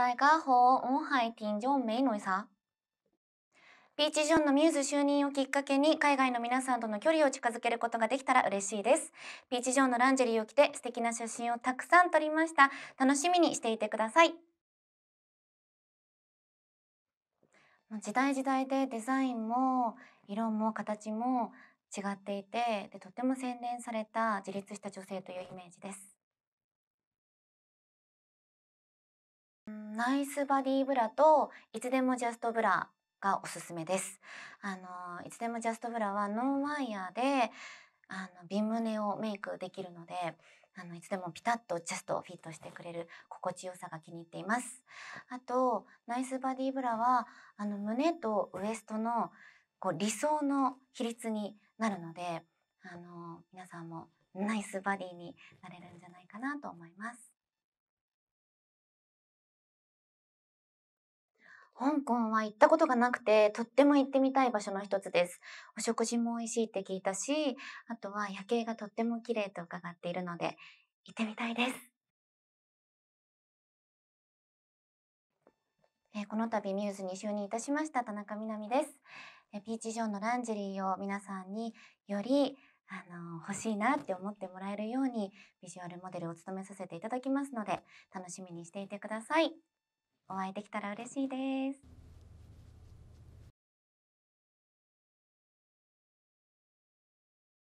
大家好，我是田上美のさ。ピーチジョンのミューズ就任をきっかけに海外の皆さんとの距離を近づけることができたら嬉しいです。ピーチジョンのランジェリーを着て素敵な写真をたくさん撮りました。楽しみにしていてください。時代時代でデザインも色も形も違っていてでとても洗練された自立した女性というイメージです。ナイスバディブラといつでもジャストブラがおすすめです。あのいつでもジャストブラはノンワイヤーであのビムネをメイクできるのであのいつでもピタッとジャストフィットしてくれる心地よさが気に入っています。あとナイスバディブラはあの胸とウエストのこう理想の比率になるのであの皆さんもナイスバディになれるんじゃないかなと思います。香港は行ったことがなくて、とっても行ってみたい場所の一つです。お食事も美味しいって聞いたし、あとは夜景がとっても綺麗と伺っているので、行ってみたいです。えー、この度ミューズに就任いたしました田中みな実です。えピーチジョンのランジェリーを皆さんによりあの欲しいなって思ってもらえるようにビジュアルモデルを務めさせていただきますので楽しみにしていてください。お会いできたら嬉しいです。